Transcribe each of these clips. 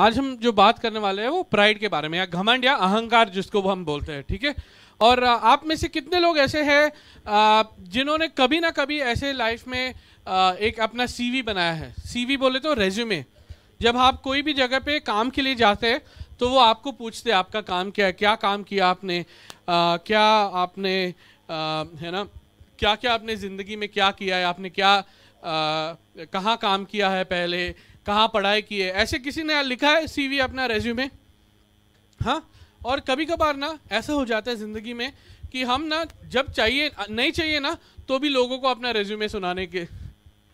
आज हम जो बात करने वाले हैं वो प्राइड के बारे में या घमंड या अहंकार जिसको हम बोलते हैं ठीक है और आप में से कितने लोग ऐसे हैं जिन्होंने कभी ना कभी ऐसे लाइफ में एक अपना सीवी बनाया है सीवी बोले तो रेज्यूमे जब आप कोई भी जगह पे काम के लिए जाते हैं तो वो आपको पूछते आपका काम क्या है क्या काम किया आपने आ, क्या आपने आ, है ना क्या क्या आपने ज़िंदगी में क्या किया है आपने क्या कहाँ काम किया है पहले कहाँ पढ़ाई की है ऐसे किसी ने लिखा है सीवी अपना रेज्यूमे हाँ और कभी कभार ना ऐसा हो जाता है ज़िंदगी में कि हम ना जब चाहिए नहीं चाहिए ना तो भी लोगों को अपना रेज्यूमे सुनाने के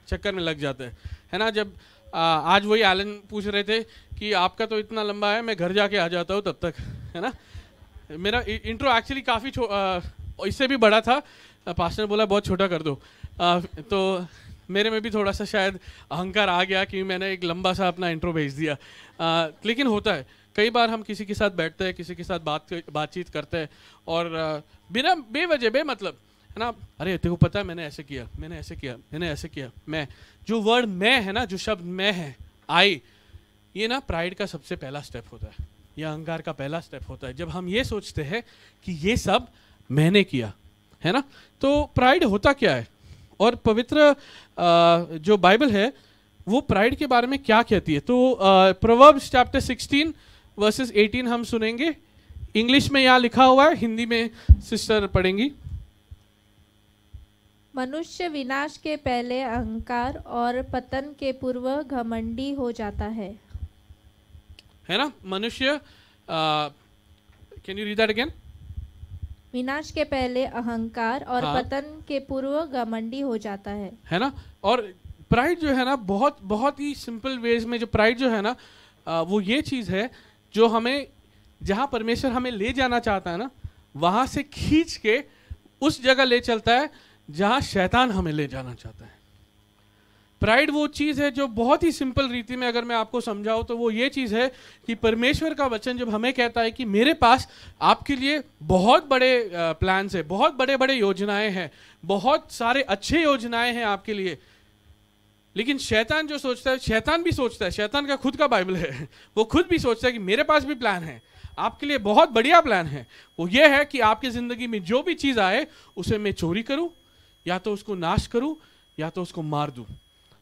चक्कर में लग जाते हैं है ना जब आ, आज वही आलन पूछ रहे थे कि आपका तो इतना लंबा है मैं घर जाके आ जाता हूँ तब तक है ना मेरा इंट्रो एक्चुअली काफ़ी इससे भी बड़ा था पास्टर ने बोला बहुत छोटा कर दो आ, तो मेरे में भी थोड़ा सा शायद अहंकार आ गया कि मैंने एक लंबा सा अपना इंट्रो भेज दिया आ, लेकिन होता है कई बार हम किसी के साथ बैठते हैं किसी के साथ बात बातचीत करते हैं और बिना बेवजह बे मतलब है ना अरे तेरे को पता है मैंने ऐसे किया मैंने ऐसे किया मैंने ऐसे किया मैं जो वर्ड मैं है ना जो शब्द मैं है आई ये ना प्राइड का सबसे पहला स्टेप होता है या अहंकार का पहला स्टेप होता है जब हम ये सोचते हैं कि ये सब मैंने किया है ना तो प्राइड होता क्या है और पवित्र जो बाइबल है वो प्राइड के बारे में क्या कहती है तो प्रोवर्ब्स चैप्टर 16 वर्सेस 18 हम सुनेंगे इंग्लिश में यहाँ लिखा हुआ है हिंदी में सिस्टर पढ़ेंगी मनुष्य विनाश के पहले अहंकार और पतन के पूर्व घमंडी हो जाता है है ना मनुष्य can you read that again विनाश के पहले अहंकार और हाँ। पतन के पूर्व घमंडी हो जाता है है ना और प्राइड जो है ना बहुत बहुत ही सिंपल वेज में जो प्राइड जो है ना वो ये चीज़ है जो हमें जहाँ परमेश्वर हमें ले जाना चाहता है ना वहां से खींच के उस जगह ले चलता है जहाँ शैतान हमें ले जाना चाहता है प्राइड वो चीज़ है जो बहुत ही सिंपल रीति में अगर मैं आपको समझाऊँ तो वो ये चीज़ है कि परमेश्वर का वचन जब हमें कहता है कि मेरे पास आपके लिए बहुत बड़े प्लान्स है बहुत बड़े बड़े योजनाएं हैं बहुत सारे अच्छे योजनाएं हैं आपके लिए लेकिन शैतान जो सोचता है शैतान भी सोचता है शैतान का खुद का बाइबल है वो खुद भी सोचता है कि मेरे पास भी प्लान है आपके लिए बहुत बढ़िया प्लान है वो ये है कि आपकी ज़िंदगी में जो भी चीज़ आए उसे मैं चोरी करूँ या तो उसको नाश करूँ या तो उसको मार दूँ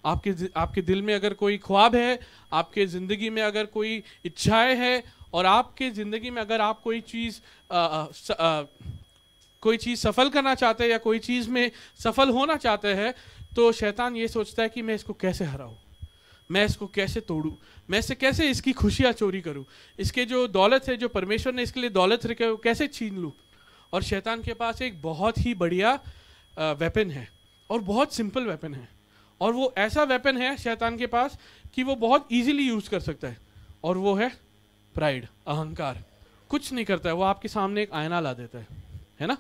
आपके आपके दिल में अगर कोई ख्वाब है आपके ज़िंदगी में अगर कोई इच्छाएं हैं और आपके ज़िंदगी में अगर आप कोई चीज़ कोई चीज़ सफल करना चाहते हैं या कोई चीज़ में सफल होना चाहते हैं तो शैतान ये सोचता है कि मैं इसको कैसे हराऊँ मैं इसको कैसे तोड़ूँ मैं इससे कैसे इसकी खुशियाँ चोरी करूँ इसके जो दौलत है जो परमेश्वर ने इसके लिए दौलत रखे वो कैसे छीन लूँ और शैतान के पास एक बहुत ही बढ़िया वेपन है और बहुत सिंपल वेपन है और वो ऐसा वेपन है शैतान के पास कि वो बहुत इजीली यूज़ कर सकता है और वो है प्राइड अहंकार कुछ नहीं करता है वो आपके सामने एक आयना ला देता है है ना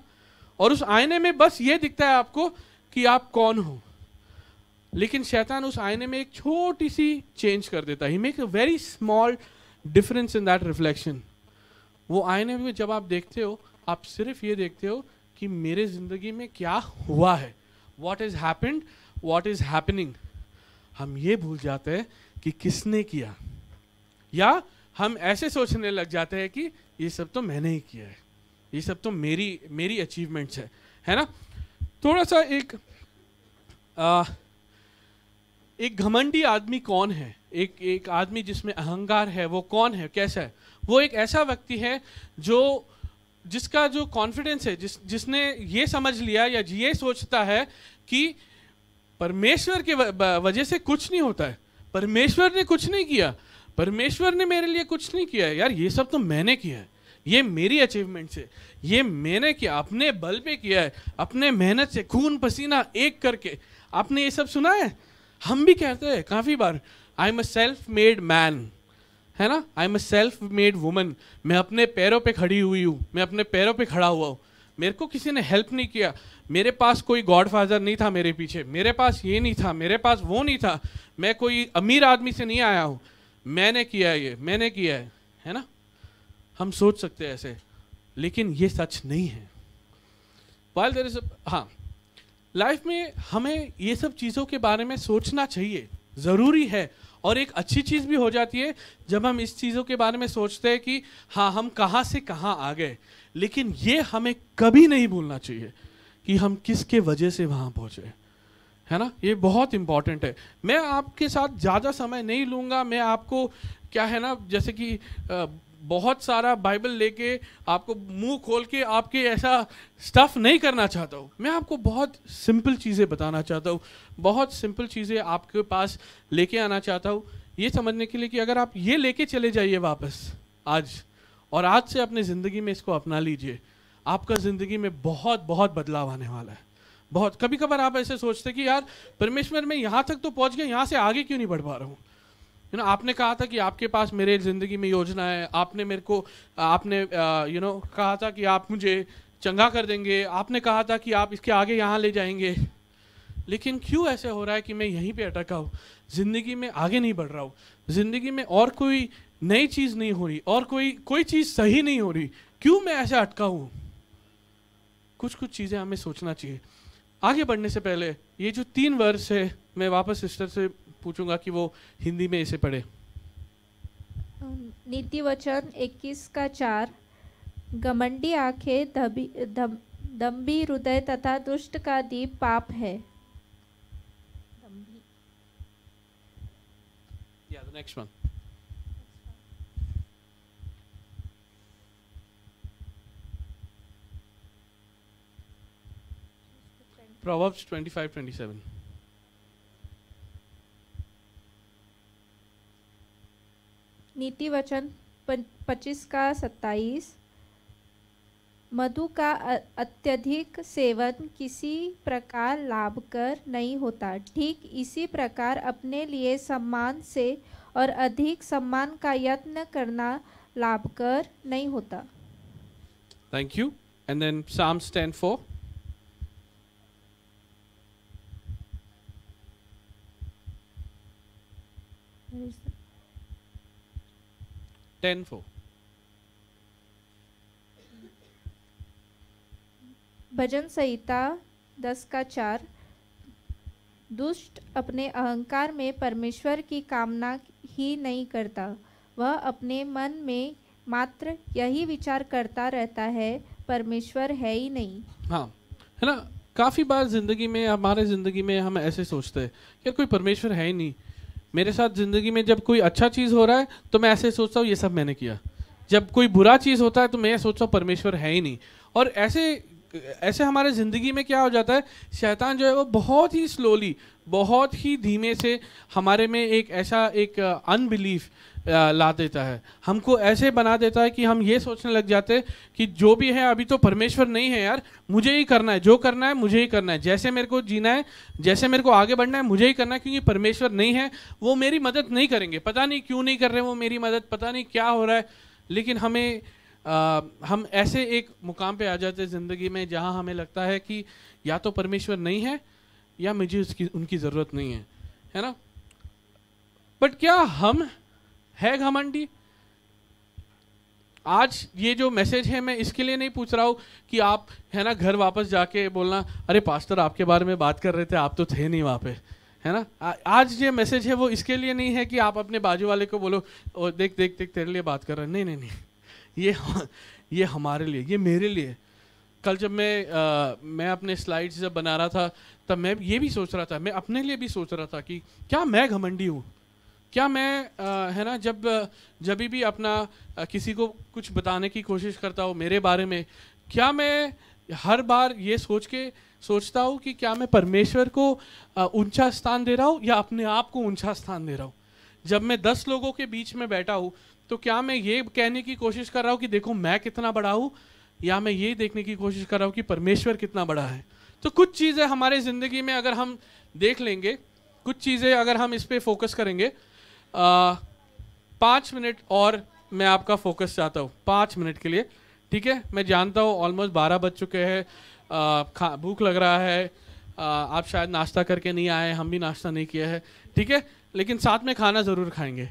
और उस आयने में बस ये दिखता है आपको कि आप कौन हो लेकिन शैतान उस आयने में एक छोटी सी चेंज कर देता है he make a very small difference in that reflection वो आयने में जब आप देखते हो आप सिर्फ ये देखते हो कि मेरे ज़िंदगी में क्या हुआ है what is happened what is happening हम ये भूल जाते हैं कि किसने किया या हम ऐसे सोचने लग जाते हैं कि ये सब तो मैंने ही किया है ये सब तो मेरी मेरी अचीवमेंट्स है है ना थोड़ा सा एक आ, एक घमंडी आदमी कौन है एक एक आदमी जिसमें अहंकार है वो कौन है कैसा है वो एक ऐसा व्यक्ति है जो जिसका जो कॉन्फिडेंस है जिस जिसने ये समझ लिया या ये सोचता है कि परमेश्वर के वजह से कुछ नहीं होता है परमेश्वर ने कुछ नहीं किया परमेश्वर ने मेरे लिए कुछ नहीं किया है यार ये सब तो मैंने किया है ये मेरी अचीवमेंट से ये मैंने किया अपने बल पे किया है अपने मेहनत से खून पसीना एक करके आपने ये सब सुना है हम भी कहते हैं काफ़ी बार I am a self made man है ना I am a self made woman मैं अपने पैरों पे खड़ी हुई हूँ मैं अपने पैरों पे खड़ा हुआ हूँ मेरे को किसी ने हेल्प नहीं किया मेरे पास कोई गॉड फादर नहीं था मेरे पीछे मेरे पास ये नहीं था मेरे पास वो नहीं था मैं कोई अमीर आदमी से नहीं आया हूँ मैंने किया है ये मैंने किया है है ना हम सोच सकते हैं ऐसे लेकिन ये सच नहीं है वाल देर इज हाँ लाइफ में हमें ये सब चीज़ों के बारे में सोचना चाहिए ज़रूरी है और एक अच्छी चीज़ भी हो जाती है जब हम इस चीज़ों के बारे में सोचते हैं कि हाँ हम कहाँ से कहाँ आ गए लेकिन ये हमें कभी नहीं भूलना चाहिए कि हम किसके वजह से वहाँ पहुँचे है ना ये बहुत इंपॉर्टेंट है मैं आपके साथ ज़्यादा समय नहीं लूँगा मैं आपको क्या है ना जैसे कि बहुत सारा बाइबल लेके आपको मुंह खोल के आपके ऐसा स्टफ नहीं करना चाहता हूँ मैं आपको बहुत सिंपल चीज़ें बताना चाहता हूँ बहुत सिंपल चीज़ें आपके पास लेके आना चाहता हूँ ये समझने के लिए कि अगर आप ये लेके चले जाइए वापस आज और आज से अपनी ज़िंदगी में इसको अपना लीजिए आपका ज़िंदगी में बहुत बहुत बदलाव आने वाला है बहुत कभी कभार आप ऐसे सोचते कि यार परमेश्वर मैं यहाँ तक तो पहुँच गया यहाँ से आगे क्यों नहीं बढ़ पा रहा हूँ यू नो आपने कहा था कि आपके पास मेरे ज़िंदगी में योजना है आपने मेरे को आपने यू uh, नो कहा था कि आप मुझे चंगा कर देंगे आपने कहा था कि आप इसके आगे यहाँ ले जाएंगे लेकिन क्यों ऐसे हो रहा है कि मैं यहीं पे अटका हूँ ज़िंदगी में आगे नहीं बढ़ रहा हूँ ज़िंदगी में और कोई नई चीज़ नहीं हो रही और कोई कोई चीज़ सही नहीं हो रही क्यों मैं ऐसे अटका हूं कुछ कुछ चीज़ें हमें सोचना चाहिए आगे बढ़ने से पहले ये जो तीन वर्ष है मैं वापस सिस्टर से पूछूंगा कि वो हिंदी में इसे पढ़े नीति वचन 21 का चार गमंडी आंखें दबी दम, दम्भी हृदय तथा दुष्ट का दीप पाप है yeah, the next one. Proverbs 25:27 नीति वचन पच्चीस का सत्ताईस मधु का अत्यधिक सेवन किसी प्रकार लाभ कर नहीं होता ठीक इसी प्रकार अपने लिए सम्मान से और अधिक सम्मान का यत्न करना लाभ कर नहीं होता thank you and then psalms ten four ten four भजन संहिता दस का चार दुष्ट अपने अहंकार में परमेश्वर की कामना ही नहीं करता वह अपने मन में मात्र यही विचार करता रहता है परमेश्वर है ही नहीं हाँ है ना काफ़ी बार ज़िंदगी में हमारे ज़िंदगी में हम ऐसे सोचते हैं कि कोई परमेश्वर है ही नहीं मेरे साथ ज़िंदगी में जब कोई अच्छा चीज़ हो रहा है तो मैं ऐसे सोचता हूँ ये सब मैंने किया जब कोई बुरा चीज़ होता है तो मैं सोचता हूँ परमेश्वर है ही नहीं और ऐसे ऐसे हमारे ज़िंदगी में क्या हो जाता है शैतान जो है वो बहुत ही स्लोली बहुत ही धीमे से हमारे में एक ऐसा एक अनबिलीफ ला देता है हमको ऐसे बना देता है कि हम ये सोचने लग जाते हैं कि जो भी है अभी तो परमेश्वर नहीं है यार मुझे ही करना है जो करना है मुझे ही करना है जैसे मेरे को जीना है जैसे मेरे को आगे बढ़ना है मुझे ही करना है क्योंकि परमेश्वर नहीं है वो मेरी मदद नहीं करेंगे पता नहीं क्यों नहीं कर रहे वो मेरी मदद पता नहीं क्या हो रहा है लेकिन हमें आ, हम ऐसे एक मुकाम पे आ जाते हैं ज़िंदगी में जहाँ हमें लगता है कि या तो परमेश्वर नहीं है या मुझे उसकी उनकी ज़रूरत नहीं है है ना बट क्या हम है घमंडी आज ये जो मैसेज है मैं इसके लिए नहीं पूछ रहा हूँ कि आप है ना घर वापस जाके बोलना अरे पास्टर आपके बारे में बात कर रहे थे आप तो थे नहीं वहाँ पे है ना आज ये मैसेज है वो इसके लिए नहीं है कि आप अपने बाजू वाले को बोलो देख देख देख तेरे लिए बात कर रहे हैं नहीं नहीं नहीं ये ये हमारे लिए ये मेरे लिए कल जब मैं आ, मैं अपने स्लाइड्स जब बना रहा था तब मैं ये भी सोच रहा था मैं अपने लिए भी सोच रहा था कि क्या मैं घमंडी हूँ क्या मैं आ, है ना जब जब भी अपना आ, किसी को कुछ बताने की कोशिश करता हूँ मेरे बारे में क्या मैं हर बार ये सोच के सोचता हूँ कि क्या मैं परमेश्वर को ऊंचा स्थान दे रहा हूँ या अपने आप को ऊंचा स्थान दे रहा हूँ जब मैं दस लोगों के बीच में बैठा हूँ तो क्या मैं ये कहने की कोशिश कर रहा हूँ कि देखो मैं कितना बड़ा हूँ या मैं ये देखने की कोशिश कर रहा हूँ कि परमेश्वर कितना बड़ा है तो कुछ चीज़ें हमारे ज़िंदगी में अगर हम देख लेंगे कुछ चीज़ें अगर हम इस पर फोकस करेंगे पाँच मिनट और मैं आपका फोकस चाहता हूँ पाँच मिनट के लिए ठीक है मैं जानता हूँ ऑलमोस्ट बारह बज चुके हैं भूख लग रहा है आ, आप शायद नाश्ता करके नहीं आए हम भी नाश्ता नहीं किया है ठीक है लेकिन साथ में खाना ज़रूर खाएंगे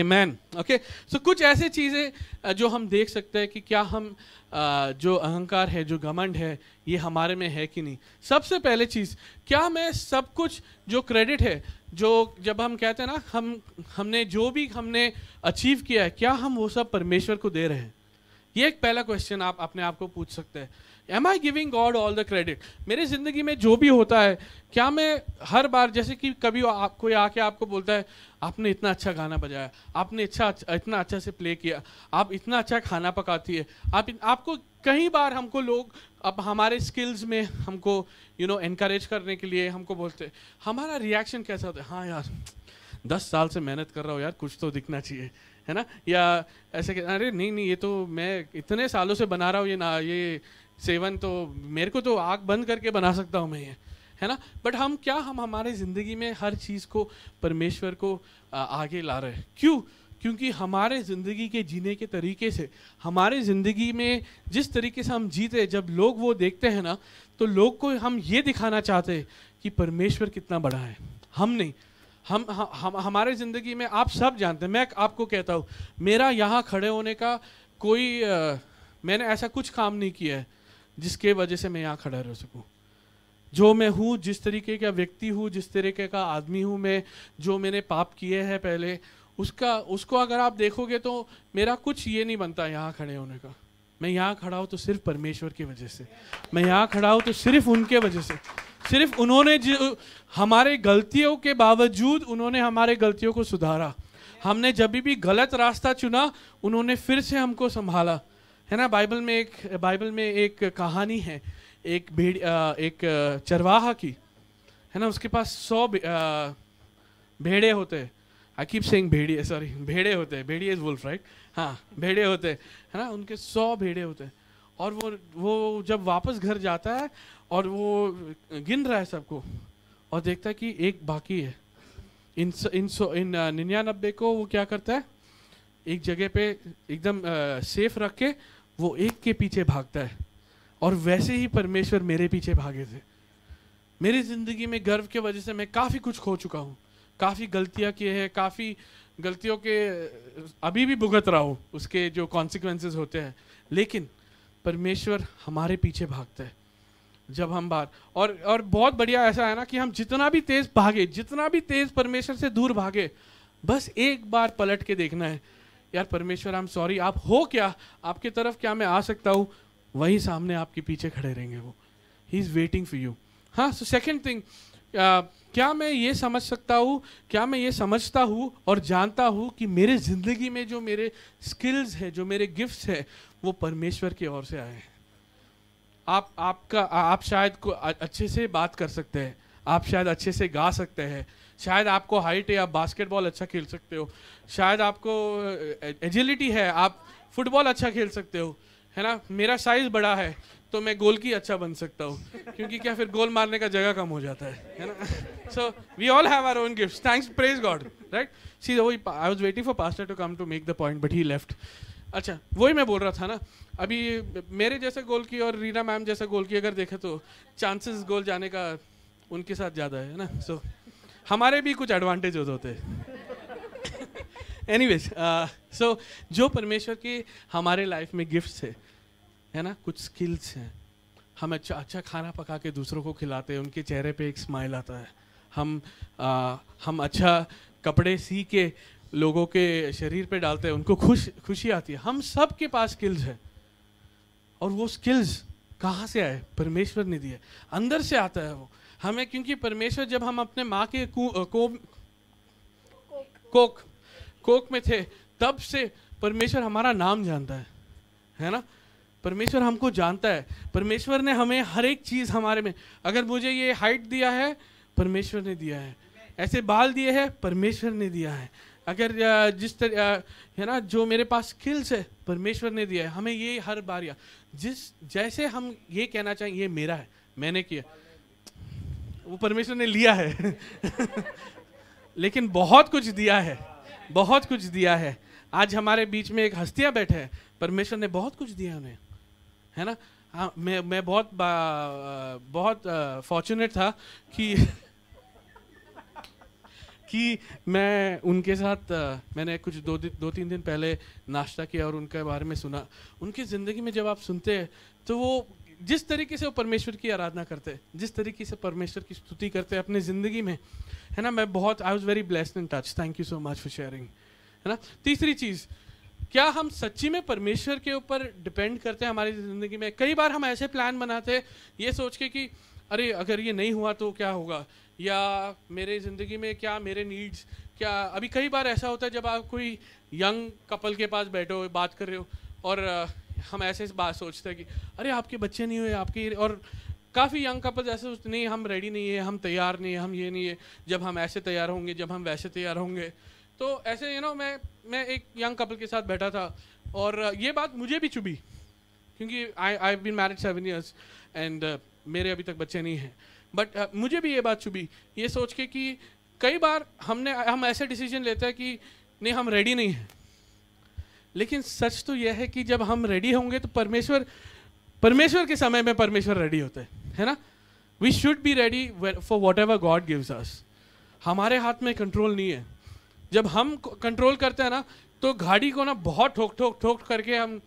मैन ओके सो कुछ ऐसे चीज़ें जो हम देख सकते हैं कि क्या हम जो अहंकार है जो घमंड है ये हमारे में है कि नहीं सबसे पहले चीज़ क्या मैं सब कुछ जो क्रेडिट है जो जब हम कहते हैं ना हम हमने जो भी हमने अचीव किया है क्या हम वो सब परमेश्वर को दे रहे हैं ये एक पहला क्वेश्चन आप अपने आप को पूछ सकते हैं am I giving God all the credit मेरी ज़िंदगी में जो भी होता है क्या मैं हर बार जैसे कि कभी आप कोई आके आपको बोलता है आपने इतना अच्छा गाना बजाया आपने अच्छा इतना अच्छा से प्ले किया आप इतना अच्छा खाना पकाती है आप आपको कई बार हमको लोग अब हमारे स्किल्स में हमको यू नो इनक्रेज करने के लिए हमको बोलते हमारा रिएक्शन कैसा होता है हाँ यार दस साल से मेहनत कर रहा हूँ यार कुछ तो दिखना चाहिए है ना या ऐसे अरे नहीं नहीं ये तो मैं इतने सालों से बना रहा हूँ ये ना ये सेवन तो मेरे को तो आग बंद करके बना सकता हूँ मैं ये है ना बट हम क्या हम हमारे ज़िंदगी में हर चीज़ को परमेश्वर को आगे ला रहे हैं क्यों क्योंकि हमारे ज़िंदगी के जीने के तरीके से हमारे ज़िंदगी में जिस तरीके से हम जीते जब लोग वो देखते हैं ना तो लोग को हम ये दिखाना चाहते हैं कि परमेश्वर कितना बड़ा है हम नहीं हम हम हमारे ज़िंदगी में आप सब जानते हैं मैं आपको कहता हूँ मेरा यहाँ खड़े होने का कोई आ, मैंने ऐसा कुछ काम नहीं किया है जिसके वजह से मैं यहाँ खड़ा रह सकूँ जो मैं हूँ जिस तरीके का व्यक्ति हूँ जिस तरीके का आदमी हूँ मैं जो मैंने पाप किए हैं पहले उसका उसको अगर आप देखोगे तो मेरा कुछ ये नहीं बनता यहाँ खड़े होने का मैं यहाँ खड़ा हूँ तो सिर्फ परमेश्वर की वजह से मैं यहाँ खड़ा हूँ तो सिर्फ उनके वजह से सिर्फ उन्होंने जो हमारे गलतियों के बावजूद उन्होंने हमारे गलतियों को सुधारा हमने जब भी गलत रास्ता चुना उन्होंने फिर से हमको संभाला है ना बाइबल में एक बाइबल में एक कहानी है एक भेड़ एक चरवाहा की है ना उसके पास सौ भेड़े होते हैं आई कीप सेइंग भेड़िए सॉरी भेड़े होते हैं भेड़िए इज वुल्फ राइट हाँ भेड़े होते हैं है ना उनके सौ भेड़े होते हैं और वो वो जब वापस घर जाता है और वो गिन रहा है सबको और देखता है कि एक बाकी है इन इन सो इन निन्यानबे को वो क्या करता है एक जगह पे एकदम सेफ रख के वो एक के पीछे भागता है और वैसे ही परमेश्वर मेरे पीछे भागे थे मेरी ज़िंदगी में गर्व के वजह से मैं काफ़ी कुछ खो चुका हूँ काफ़ी गलतियाँ किए हैं काफ़ी गलतियों के अभी भी भुगत रहा हूँ उसके जो कॉन्सिक्वेंसेस होते हैं लेकिन परमेश्वर हमारे पीछे भागता है जब हम बाहर और और बहुत बढ़िया ऐसा है ना कि हम जितना भी तेज़ भागे जितना भी तेज़ परमेश्वर से दूर भागे बस एक बार पलट के देखना है यार परमेश्वर आई एम सॉरी आप हो क्या आपके तरफ क्या मैं आ सकता हूँ वही सामने आपके पीछे खड़े रहेंगे वो he is waiting for you हाँ सो सेकेंड थिंग क्या मैं ये समझ सकता हूँ क्या मैं ये समझता हूँ और जानता हूँ कि मेरे ज़िंदगी में जो मेरे स्किल्स है जो मेरे गिफ्ट्स है वो परमेश्वर की ओर से आए हैं आप आपका आप शायद को अच्छे से बात कर सकते हैं आप शायद अच्छे से गा सकते हैं शायद आपको हाइट है आप बास्केटबॉल अच्छा खेल सकते हो शायद आपको एजिलिटी है आप फुटबॉल अच्छा खेल सकते हो है ना मेरा साइज बड़ा है तो मैं गोल की अच्छा बन सकता हूँ क्योंकि क्या फिर गोल मारने का जगह कम हो जाता है है ना so we all have our own gift thanks praise God right see I was waiting for pastor to come to make the point but he left अच्छा वही मैं बोल रहा था ना अभी मेरे जैसे गोल की और रीना मैम जैसे गोल की अगर देखे तो चांसेस गोल जाने का उनके साथ ज़्यादा है ना सो so, हमारे भी कुछ एडवांटेज होते हैं एनीवेज सो uh, जो परमेश्वर की हमारे लाइफ में गिफ्ट्स है है ना कुछ स्किल्स हैं हम अच्छा अच्छा खाना पका के दूसरों को खिलाते हैं उनके चेहरे पे एक स्माइल आता है हम आ, uh, हम अच्छा कपड़े सी के लोगों के शरीर पे डालते हैं उनको खुश खुशी आती है हम सब के पास स्किल्स हैं और वो स्किल्स कहाँ से आए परमेश्वर ने दिए अंदर से आता है वो हमें क्योंकि परमेश्वर जब हम अपने माँ के कोक कोक कोक में थे तब से परमेश्वर हमारा नाम जानता है है ना परमेश्वर हमको जानता है परमेश्वर ने हमें हर एक चीज़ हमारे में अगर मुझे ये हाइट दिया है परमेश्वर ने दिया है ऐसे बाल दिए हैं परमेश्वर ने दिया है अगर जिस तरह है ना जो मेरे पास स्किल्स है परमेश्वर ने दिया है हमें ये हर बार या जिस जैसे हम ये कहना चाहें ये मेरा है मैंने किया वो परमेश्वर ने लिया है लेकिन बहुत कुछ दिया है बहुत कुछ दिया है आज हमारे बीच में एक हस्तियां बैठे हैं परमेश्वर ने बहुत कुछ दिया उन्हें है ना हाँ मैं मैं बहुत बहुत फॉर्चुनेट था कि कि मैं उनके साथ मैंने कुछ दो दो तीन दिन पहले नाश्ता किया और उनके बारे में सुना उनकी ज़िंदगी में जब आप सुनते हैं तो वो जिस तरीके से वो परमेश्वर की आराधना करते हैं जिस तरीके से परमेश्वर की स्तुति करते हैं अपनी ज़िंदगी में है ना मैं बहुत I was very blessed in touch thank you so much for sharing है ना तीसरी चीज़ क्या हम सच्ची में परमेश्वर के ऊपर डिपेंड करते हैं हमारी ज़िंदगी में कई बार हम ऐसे प्लान बनाते हैं ये सोच के कि अरे अगर ये नहीं हुआ तो क्या होगा या मेरे ज़िंदगी में क्या मेरे नीड्स क्या अभी कई बार ऐसा होता है जब आप कोई यंग कपल के पास बैठे हो बात कर रहे हो और हम ऐसे बात सोचते हैं कि अरे आपके बच्चे नहीं हुए आपके और काफ़ी यंग कपल ऐसे सोचते नहीं हम रेडी नहीं है हम तैयार नहीं है हम ये नहीं है जब हम ऐसे तैयार होंगे जब हम वैसे तैयार होंगे तो ऐसे यू नो मैं मैं एक यंग कपल के साथ बैठा था और ये बात मुझे भी चुभी क्योंकि I I been married seven years and मेरे अभी तक बच्चे नहीं हैं बट uh, मुझे भी ये बात चुभी ये सोच के कि कई बार हमने हम ऐसे डिसीजन लेते हैं कि नहीं हम रेडी नहीं हैं लेकिन सच तो यह है कि जब हम रेडी होंगे तो परमेश्वर परमेश्वर के समय में परमेश्वर रेडी होते हैं है ना we should be ready for whatever God gives us हमारे हाथ में कंट्रोल नहीं है जब हम कंट्रोल करते हैं ना तो गाड़ी को ना बहुत ठोक ठोक ठोक करके हम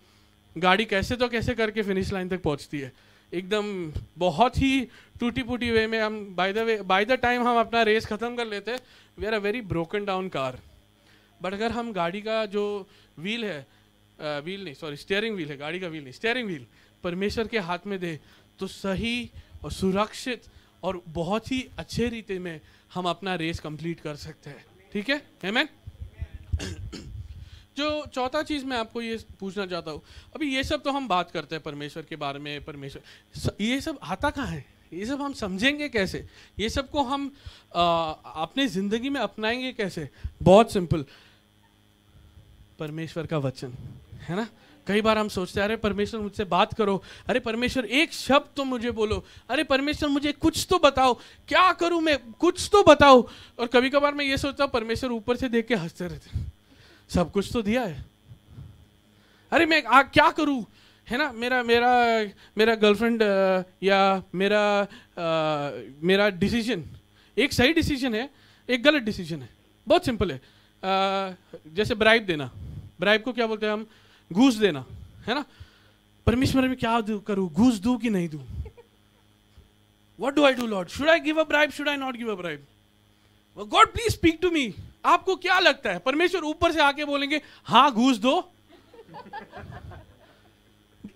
गाड़ी कैसे तो कैसे करके फिनिश लाइन तक पहुंचती है एकदम बहुत ही टूटी फूटी वे में हम by the way by the time हम अपना रेस ख़त्म कर लेते हैं we are a very broken down car but अगर हम गाड़ी का जो व्हील है व्हील नहीं सॉरी स्टेयरिंग व्हील है गाड़ी का व्हील नहीं स्टेयरिंग व्हील परमेश्वर के हाथ में दे तो सही और सुरक्षित और बहुत ही अच्छे रीते में हम अपना रेस कंप्लीट कर सकते हैं ठीक है हेमैन जो चौथा चीज़ मैं आपको ये पूछना चाहता हूँ अभी ये सब तो हम बात करते हैं परमेश्वर के बारे में परमेश्वर ये सब आता कहाँ है ये सब हम समझेंगे कैसे ये सब को हम आ, अपने ज़िंदगी में अपनाएंगे कैसे बहुत सिंपल परमेश्वर का वचन है ना कई बार हम सोचते हैं अरे परमेश्वर मुझसे बात करो अरे परमेश्वर एक शब्द तो मुझे बोलो अरे परमेश्वर मुझे कुछ तो बताओ क्या करूं मैं कुछ तो बताओ और कभी कभार मैं ये सोचता हूँ परमेश्वर ऊपर से देख के हंसते रहते सब कुछ तो दिया है अरे मैं आ, क्या करूं है ना मेरा मेरा मेरा गर्लफ्रेंड या मेरा आ, मेरा डिसीजन एक सही डिसीजन है एक गलत डिसीजन है बहुत सिंपल है आ, जैसे ब्राइब देना ब्राइब को क्या बोलते हैं हम घूस देना है ना परमेश्वर में क्या करूँ घूस दूँ कि नहीं दूँ what do I do Lord should I give a bribe should I not give a bribe God please speak to me आपको क्या लगता है परमेश्वर ऊपर से आके बोलेंगे हाँ घूस दो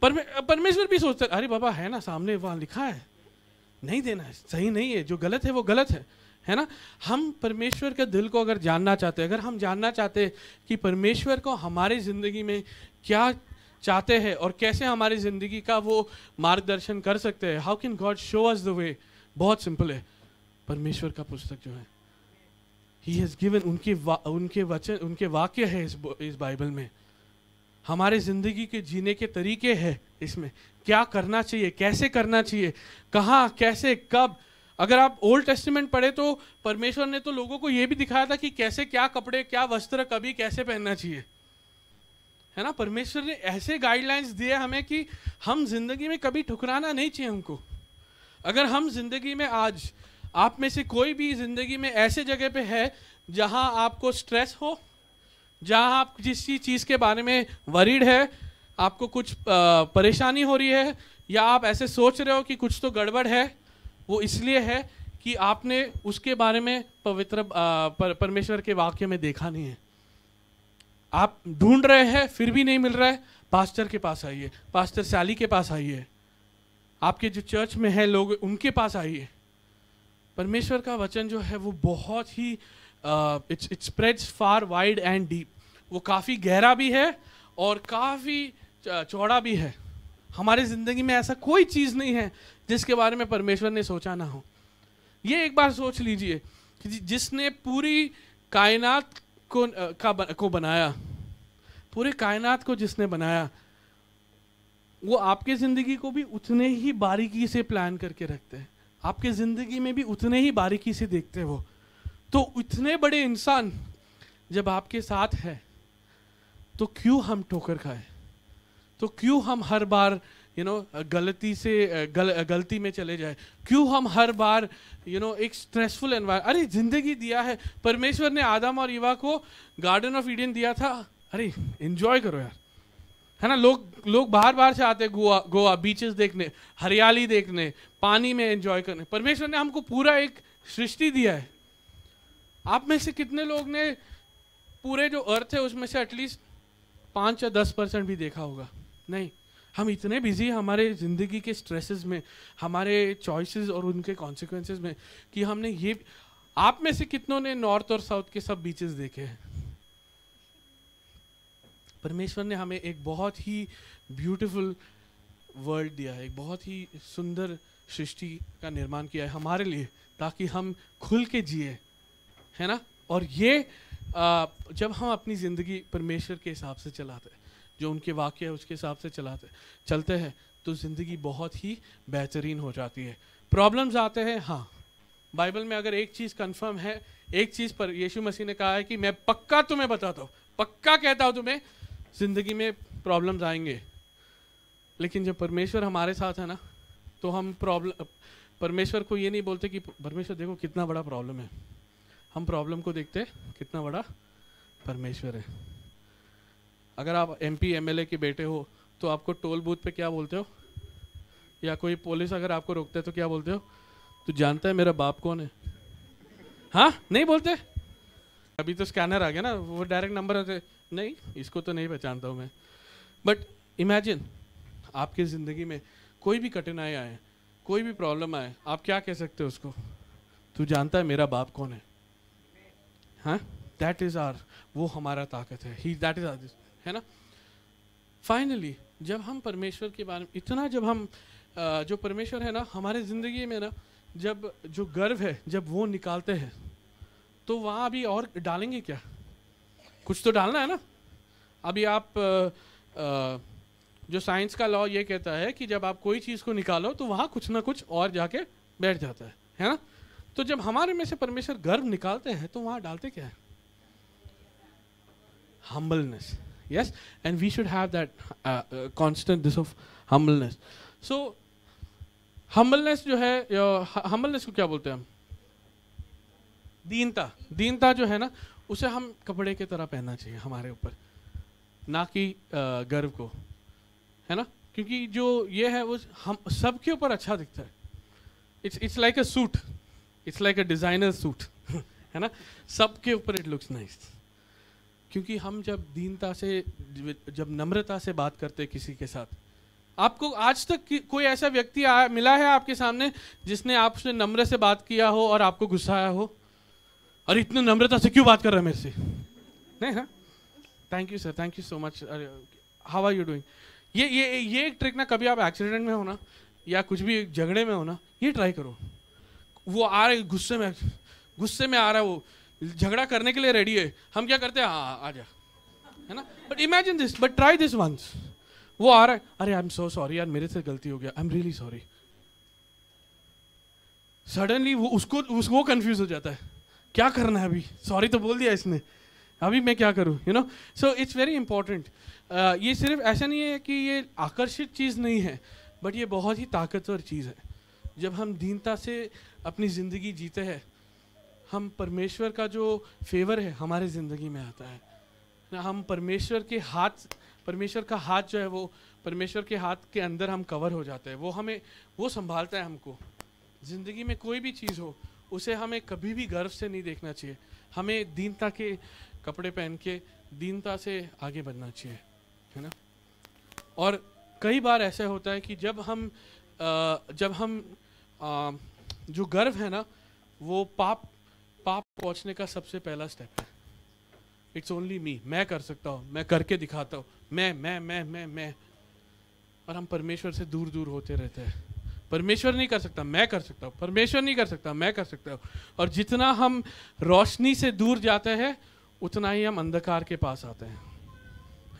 परमेश्वर भी सोचता है अरे बाबा है ना सामने वहाँ लिखा है नहीं देना है सही नहीं है जो गलत है वो गलत है है ना हम परमेश्वर के दिल को अगर जानना चाहते अगर हम जानना चाहते हैं कि परमेश्वर को हमारी ज़िंदगी में क्या चाहते हैं और कैसे हमारी ज़िंदगी का वो मार्गदर्शन कर सकते हैं how can God show us the way बहुत सिंपल है परमेश्वर का पुस्तक जो है ही हैज़ गिवन उनके उनके वचन उनके वाक्य है इस इस बाइबल में हमारे ज़िंदगी के जीने के तरीके हैं इसमें क्या करना चाहिए कैसे करना चाहिए कहाँ कैसे कब अगर आप ओल्ड टेस्टिमेंट पढ़े तो परमेश्वर ने तो लोगों को ये भी दिखाया था कि कैसे क्या कपड़े क्या वस्त्र कभी कैसे पहनना चाहिए है ना परमेश्वर ने ऐसे गाइडलाइंस दिए हमें कि हम जिंदगी में कभी ठुकराना नहीं चाहिए हमको अगर हम जिंदगी में आज आप में से कोई भी जिंदगी में ऐसे जगह पे है जहां आपको स्ट्रेस हो जहाँ आप जिस चीज़ के बारे में वरीड है आपको कुछ परेशानी हो रही है या आप ऐसे सोच रहे हो कि कुछ तो गड़बड़ है वो इसलिए है कि आपने उसके बारे में पवित्र पर, परमेश्वर के वाक्य में देखा नहीं है आप ढूंढ रहे हैं फिर भी नहीं मिल रहा है पास्टर के पास आइए पास्टर सैली के पास आइए आपके जो चर्च में है लोग उनके पास आइए परमेश्वर का वचन जो है वो बहुत ही it's it spreads far wide and deep वो काफ़ी गहरा भी है और काफ़ी uh, चौड़ा भी है हमारी ज़िंदगी में ऐसा कोई चीज़ नहीं है जिसके बारे में परमेश्वर ने सोचा ना हो ये एक बार सोच लीजिए कि जिसने पूरी कायनात को uh, का को बनाया पूरे कायनात को जिसने बनाया वो आपके ज़िंदगी को भी उतने ही बारीकी से प्लान करके रखते हैं आपके ज़िंदगी में भी उतने ही बारीकी से देखते हैं वो तो इतने बड़े इंसान जब आपके साथ है तो क्यों हम ठोकर खाए तो क्यों हम हर बार यू you नो know, गलती से गल, गलती में चले जाए क्यों हम हर बार यू you नो know, एक स्ट्रेसफुल एनवायर अरे जिंदगी दिया है परमेश्वर ने आदम और युवा को गार्डन ऑफ ईडन दिया था अरे इन्जॉय करो यार है ना लोग लोग बाहर बाहर से आते गोवा गोवा बीचेस देखने हरियाली देखने पानी में एंजॉय करने परमेश्वर ने हमको पूरा एक सृष्टि दिया है आप में से कितने लोग ने पूरे जो अर्थ है उसमें से एटलीस्ट पाँच या दस परसेंट भी देखा होगा नहीं हम इतने बिजी हमारे ज़िंदगी के स्ट्रेसेस में हमारे चॉइसेस और उनके कॉन्सिक्वेंसेज में कि हमने ये आप में से कितनों ने नॉर्थ और साउथ के सब बीचेस देखे हैं परमेश्वर ने हमें एक बहुत ही ब्यूटीफुल वर्ल्ड दिया है एक बहुत ही सुंदर सृष्टि का निर्माण किया है हमारे लिए ताकि हम खुल के जिए है ना और ये आ, जब हम अपनी ज़िंदगी परमेश्वर के हिसाब से चलाते हैं जो उनके वाक्य है उसके हिसाब से चलाते चलते हैं तो ज़िंदगी बहुत ही बेहतरीन हो जाती है प्रॉब्लम्स आते हैं हाँ बाइबल में अगर एक चीज़ कंफर्म है एक चीज़ पर यीशु मसीह ने कहा है कि मैं पक्का तुम्हें बताता हूँ पक्का कहता हूँ तुम्हें ज़िंदगी में प्रॉब्लम्स आएंगे लेकिन जब परमेश्वर हमारे साथ है ना तो हम प्रॉब्लम परमेश्वर को ये नहीं बोलते कि परमेश्वर देखो कितना बड़ा प्रॉब्लम है हम प्रॉब्लम को देखते कितना बड़ा परमेश्वर है अगर आप M P M L A के बेटे हो तो आपको टोल बूथ पे क्या बोलते हो या कोई पुलिस अगर आपको रोकता है तो क्या बोलते हो तू जानता है मेरा बाप कौन है हाँ नहीं बोलते अभी तो स्कैनर आ गया ना वो डायरेक्ट नंबर होते नहीं इसको तो नहीं पहचानता हूँ मैं बट इमेजिन आपकी ज़िंदगी में कोई भी कठिनाई आए कोई भी प्रॉब्लम आए आप क्या कह सकते हो उसको तू जानता है मेरा बाप कौन है हाँ दैट इज़ आर वो हमारा ताकत है ही दैट इज़ आर है ना फाइनली जब हम परमेश्वर के बारे में इतना जब हम जो परमेश्वर है ना हमारे ज़िंदगी में ना जब जो गर्व है जब वो निकालते हैं तो वहाँ अभी और डालेंगे क्या कुछ तो डालना है ना अभी आप आ, आ, जो साइंस का लॉ ये कहता है कि जब आप कोई चीज़ को निकालो तो वहाँ कुछ ना कुछ और जाके बैठ जाता है है ना तो जब हमारे में से परमेश्वर गर्व निकालते हैं तो वहां डालते क्या है humbleness yes and we should have that constant this of humbleness so humbleness जो है हम्बलनेस को क्या बोलते हैं हम दीनता दीनता जो है ना उसे हम कपड़े की तरह पहनना चाहिए हमारे ऊपर ना कि uh, गर्व को है ना क्योंकि जो ये है वो हम सबके ऊपर अच्छा दिखता है it's it's like a suit it's like a designer suit है ना सबके ऊपर इट लुक्स नाइस क्योंकि हम जब दीनता से जब नम्रता से बात करते किसी के साथ आपको आज तक कोई ऐसा व्यक्ति आ, मिला है आपके सामने जिसने आपसे नम्र से बात किया हो और आपको गुस्सा आया हो और इतने नम्रता से क्यों बात कर रहे हैं मेरे से नहीं हाँ thank you sir thank you so much how are you doing ये ये ये एक ट्रिक ना कभी आप एक्सीडेंट में हो ना या कुछ भी झगड़े में हो ना ये ट्राई करो वो आ रहे गुस्से में गुस्से में आ रहा है वो झगड़ा करने के लिए रेडी है हम क्या करते हैं हाँ, हाँ आ जा है ना but imagine this but try this once वो आ रहा है अरे आई एम सो सॉरी यार मेरे से गलती हो गया I am really sorry suddenly वो उसको उस वो कंफ्यूज हो जाता है क्या करना है अभी सॉरी तो बोल दिया इसने अभी मैं क्या करूँ you know so it's very important ये सिर्फ ऐसा नहीं है कि ये आकर्षित चीज़ नहीं है बट ये बहुत ही ताकतवर चीज़ है जब हम दीनता से अपनी ज़िंदगी जीते हैं हम परमेश्वर का जो फेवर है हमारे ज़िंदगी में आता है ना हम परमेश्वर के हाथ परमेश्वर का हाथ जो है वो परमेश्वर के हाथ के अंदर हम कवर हो जाते हैं वो हमें वो संभालता है हमको ज़िंदगी में कोई भी चीज़ हो उसे हमें कभी भी गर्व से नहीं देखना चाहिए हमें दीनता के कपड़े पहन के दीनता से आगे बढ़ना चाहिए है ना और कई बार ऐसा होता है कि जब हम जब हम आ, um, जो गर्व है ना वो पाप पाप पहुंचने का सबसे पहला स्टेप है इट्स ओनली मी मैं कर सकता हूँ मैं करके दिखाता हूँ मैं मैं मैं मैं मैं और हम परमेश्वर से दूर दूर होते रहते हैं परमेश्वर नहीं कर सकता मैं कर सकता हूँ परमेश्वर नहीं कर सकता मैं कर सकता हूँ और जितना हम रोशनी से दूर जाते हैं उतना ही हम अंधकार के पास आते हैं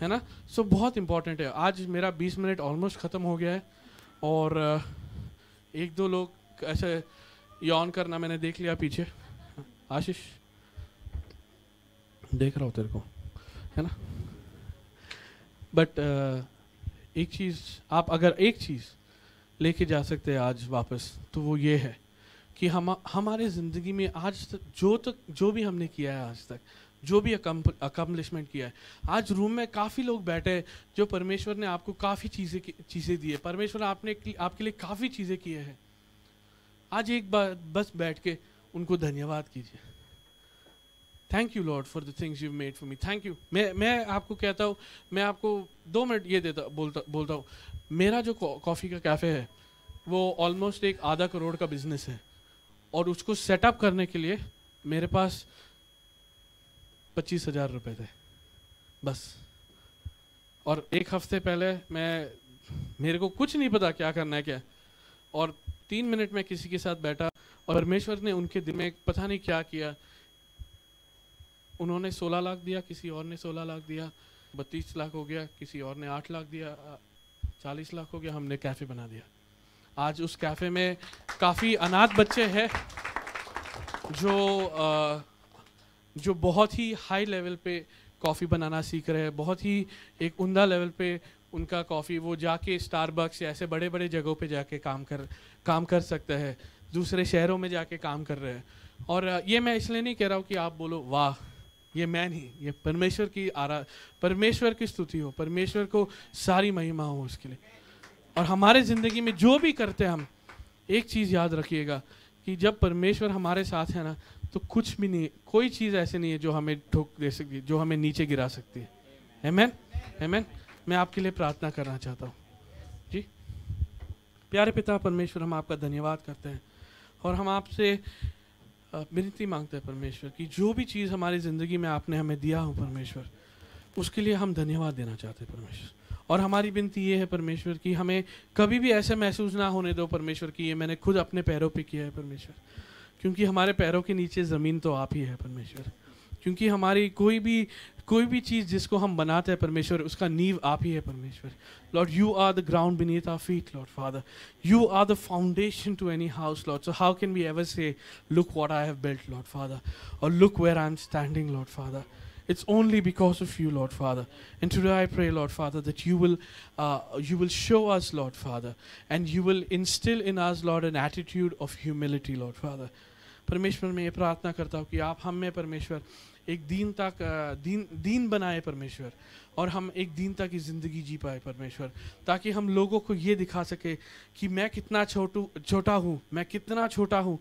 है ना सो so, बहुत इंपॉर्टेंट है आज मेरा 20 मिनट ऑलमोस्ट ख़त्म हो गया है और एक दो लोग ऐसे यौन करना मैंने देख लिया पीछे आशीष देख रहा हूँ तेरे को है ना बट uh, एक चीज़ आप अगर एक चीज़ लेके जा सकते हैं आज वापस तो वो ये है कि हम हमारे ज़िंदगी में आज तक जो तक जो भी हमने किया है आज तक जो भी अकम्पलिशमेंट किया है आज रूम में काफ़ी लोग बैठे हैं जो परमेश्वर ने आपको काफ़ी चीज़ें चीज़ें दी है परमेश्वर आपने आपके लिए काफ़ी चीज़ें किए हैं आज एक बार बस बैठ के उनको धन्यवाद कीजिए thank you Lord for the things you made for me thank you मैं मैं आपको कहता हूँ मैं आपको दो मिनट ये देता बोलता बोलता हूँ मेरा जो कॉफ़ी का कैफ़े है वो ऑलमोस्ट एक आधा करोड़ का बिजनेस है और उसको सेटअप करने के लिए मेरे पास पच्चीस हज़ार रुपये थे बस और एक हफ्ते पहले मैं मेरे को कुछ नहीं पता क्या करना है क्या और तीन मिनट में किसी के साथ बैठा और परमेश्वर ने उनके दिल में पता नहीं क्या किया उन्होंने सोलह लाख दिया किसी और ने सोलह लाख दिया बत्तीस लाख हो गया किसी और ने आठ लाख दिया चालीस लाख हो गया हमने कैफ़े बना दिया आज उस कैफ़े में काफ़ी अनाथ बच्चे हैं जो आ, जो बहुत ही हाई लेवल पे कॉफ़ी बनाना सीख रहे हैं बहुत ही एक उमदा लेवल पे उनका कॉफ़ी वो जाके स्टारबक्स या ऐसे बड़े बड़े जगहों पे जाके काम कर काम कर सकता है दूसरे शहरों में जाके काम कर रहे हैं और ये मैं इसलिए नहीं कह रहा हूँ कि आप बोलो वाह ये मैं नहीं ये परमेश्वर की आरा परमेश्वर की स्तुति हो परमेश्वर को सारी महिमा हो उसके लिए और हमारे ज़िंदगी में जो भी करते हम एक चीज़ याद रखिएगा कि जब परमेश्वर हमारे साथ है ना तो कुछ भी नहीं कोई चीज़ ऐसी नहीं है जो हमें ठोक दे सकती जो हमें नीचे गिरा सकती है हेमैन हेमैन मैं आपके लिए प्रार्थना करना चाहता हूँ जी प्यारे पिता परमेश्वर हम आपका धन्यवाद करते हैं और हम आपसे विनती मांगते हैं परमेश्वर की जो भी चीज़ हमारी ज़िंदगी में आपने हमें दिया हो परमेश्वर उसके लिए हम धन्यवाद देना चाहते हैं परमेश्वर और हमारी विनती ये है परमेश्वर की हमें कभी भी ऐसे महसूस ना होने दो परमेश्वर की ये मैंने खुद अपने पैरों पर किया है परमेश्वर क्योंकि हमारे पैरों के नीचे ज़मीन तो आप ही है परमेश्वर क्योंकि हमारी कोई भी कोई भी चीज़ जिसको हम बनाते हैं परमेश्वर उसका नींव आप ही है परमेश्वर Lord you are the ground beneath our feet Lord father you are the foundation to any house Lord so how can we ever say look what I have built Lord father और look where I am standing Lord father It's only because of you, Lord Father. And today I pray, Lord Father, that you will, uh, you will show us, Lord Father, and you will instill in us, Lord, an attitude of humility, Lord Father. परमेश्वर में ये प्रार्थना करता हूँ कि आप हम में परमेश्वर एक दीनता दीन दीन बनाए परमेश्वर और हम एक दीनता की ज़िंदगी जी पाए परमेश्वर ताकि हम लोगों को ये दिखा सके कि मैं कितना छोटू छोटा हूँ मैं कितना छोटा हूँ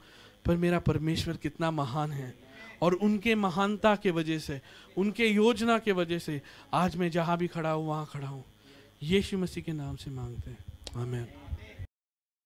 पर मेरा परमेश्वर कितना महान है और उनके महानता के वजह से उनके योजना के वजह से आज मैं जहाँ भी खड़ा हूँ वहाँ खड़ा हूँ यीशु मसीह के नाम से मांगते हैं हमें